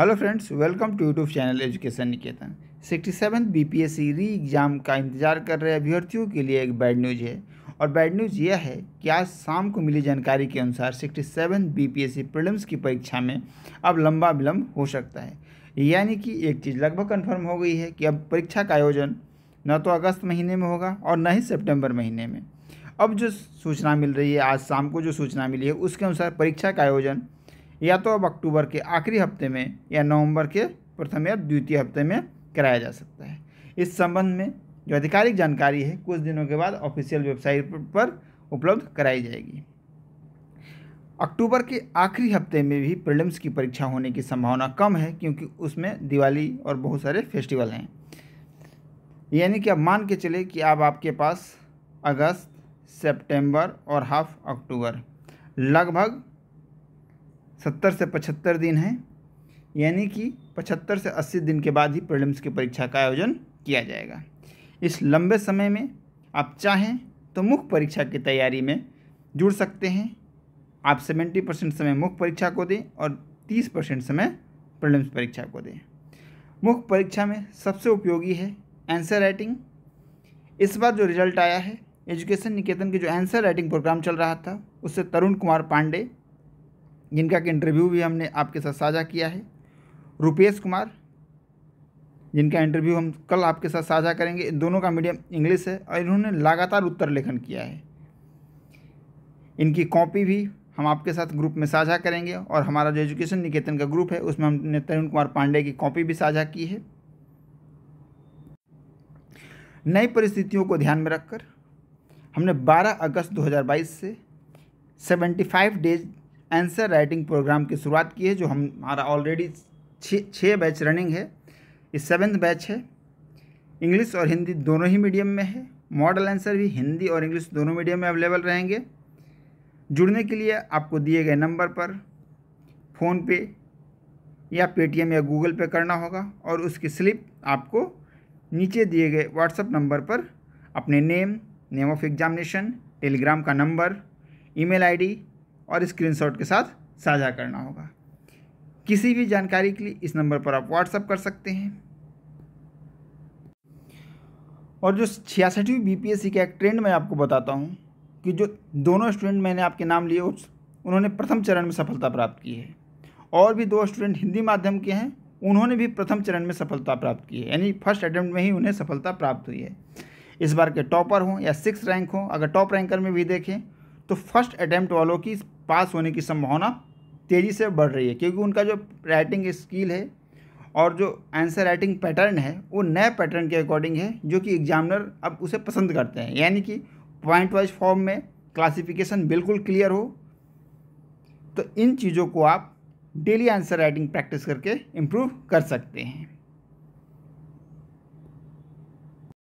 hello friends welcome to YouTube channel education Niketan sixty seven B P S C re exam का इंतजार कर रहे अभ्यर्थियों के लिए एक बैड न्यूज़ है और बैड न्यूज़ यह है कि आज शाम को मिली जानकारी के अनुसार sixty seven B P S C prelims की परीक्षा में अब लंबा विलम्ब हो सकता है यानी कि एक चीज़ लगभग कन्फर्म हो गई है कि अब परीक्षा का आयोजन न तो अगस्त महीने में होगा और न ही सेप्टेम्बर महीने में अब जो सूचना मिल रही है आज शाम को जो सूचना मिली है उसके अनुसार परीक्षा का आयोजन या तो अब अक्टूबर के आखिरी हफ्ते में या नवंबर के प्रथम या द्वितीय हफ्ते में कराया जा सकता है इस संबंध में जो आधिकारिक जानकारी है कुछ दिनों के बाद ऑफिशियल वेबसाइट पर उपलब्ध कराई जाएगी अक्टूबर के आखिरी हफ्ते में भी प्रिलिम्स की परीक्षा होने की संभावना कम है क्योंकि उसमें दिवाली और बहुत सारे फेस्टिवल हैं यानी कि आप मान के चले कि अब आपके पास अगस्त सितंबर और हाफ अक्टूबर लगभग सत्तर से पचहत्तर दिन है यानी कि पचहत्तर से अस्सी दिन के बाद ही प्रीलिम्स की परीक्षा का आयोजन किया जाएगा इस लंबे समय में आप चाहें तो मुख्य परीक्षा की तैयारी में जुड़ सकते हैं आप सेवेंटी परसेंट समय मुख्य परीक्षा को दें और तीस परसेंट समय प्रीलिम्स परीक्षा को दें मुख्य परीक्षा में सबसे उपयोगी है आंसर राइटिंग इस बार जो रिजल्ट आया है एजुकेशन निकेतन के जो आंसर राइटिंग प्रोग्राम चल रहा था उससे तरुण कुमार पांडे जिनका कि इंटरव्यू भी हमने आपके साथ साझा किया है रुपेश कुमार जिनका इंटरव्यू हम कल आपके साथ साझा करेंगे इन दोनों का मीडियम इंग्लिश है और इन्होंने लगातार उत्तर लेखन किया है इनकी कॉपी भी हम आपके साथ ग्रुप में साझा करेंगे और हमारा जो एजुकेशन निकेतन का ग्रुप है उसमें हमने तरुण कुमार पांडे की कॉपी भी साझा की है नई परिस्थितियों को ध्यान में रखकर हमने 12 अगस्त 2022 से 75 डेज आंसर राइटिंग प्रोग्राम की शुरुआत की है जो हम हमारा ऑलरेडी छः बैच रनिंग है ये सेवेंथ बैच है इंग्लिश और हिंदी दोनों ही मीडियम में है मॉडल आंसर भी हिंदी और इंग्लिश दोनों मीडियम में अवेलेबल रहेंगे जुड़ने के लिए आपको दिए गए नंबर पर फ़ोन पे या पेटीएम या गूगल पे करना होगा और उसकी स्लिप आपको नीचे दिए गए व्हाट्सअप नंबर पर अपने name name of examination Telegram का नंबर ईमेल आईडी और स्क्रीनशॉट के साथ साझा करना होगा किसी भी जानकारी के लिए इस नंबर पर आप व्हाट्सअप कर सकते हैं और जो छियासठवीं बीपीएससी का एक ट्रेंड मैं आपको बताता हूँ कि जो दोनों स्टूडेंट मैंने आपके नाम लिए उस उन्होंने प्रथम चरण में सफलता प्राप्त की है और भी दो स्टूडेंट हिंदी माध्यम के हैं उन्होंने भी प्रथम चरण में सफलता प्राप्त की है यानी फर्स्ट अटैम्प्ट में ही उन्हें सफलता प्राप्त हुई है इस बार के टॉपर हों या सिक्स रैंक हों अगर टॉप रैंकर में भी देखें तो फर्स्ट अटैम्प्ट वालों की पास होने की संभावना तेज़ी से बढ़ रही है क्योंकि उनका जो राइटिंग स्किल है और जो आंसर राइटिंग पैटर्न है वो नए पैटर्न के अकॉर्डिंग है जो कि एग्जामिनर अब उसे पसंद करते हैं यानी कि पॉइंट वाइज फॉर्म में क्लासिफिकेशन बिल्कुल क्लियर हो तो इन चीज़ों को आप डेली आंसर राइटिंग प्रैक्टिस करके इम्प्रूव कर सकते हैं